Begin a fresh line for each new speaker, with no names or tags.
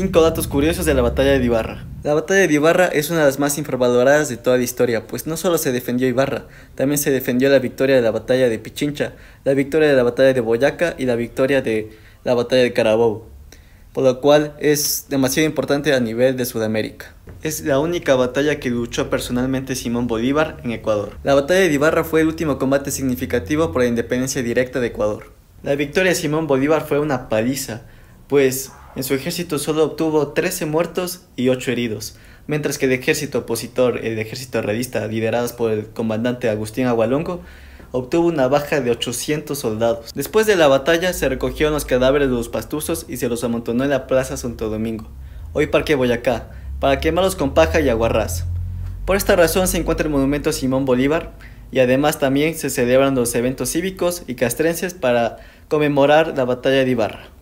5 datos curiosos de la batalla de Ibarra. La batalla de Ibarra es una de las más informadoras de toda la historia, pues no solo se defendió Ibarra, también se defendió la victoria de la batalla de Pichincha, la victoria de la batalla de Boyaca y la victoria de la batalla de Carabobo, por lo cual es demasiado importante a nivel de Sudamérica. Es la única batalla que luchó personalmente Simón Bolívar en Ecuador. La batalla de Ibarra fue el último combate significativo por la independencia directa de Ecuador. La victoria de Simón Bolívar fue una paliza, pues en su ejército solo obtuvo 13 muertos y 8 heridos, mientras que el ejército opositor, el ejército realista, liderados por el comandante Agustín Agualongo, obtuvo una baja de 800 soldados. Después de la batalla se recogieron los cadáveres de los pastuzos y se los amontonó en la plaza Santo Domingo, hoy Parque Boyacá, para quemarlos con paja y aguarrás. Por esta razón se encuentra el monumento a Simón Bolívar y además también se celebran los eventos cívicos y castrenses para conmemorar la batalla de Ibarra.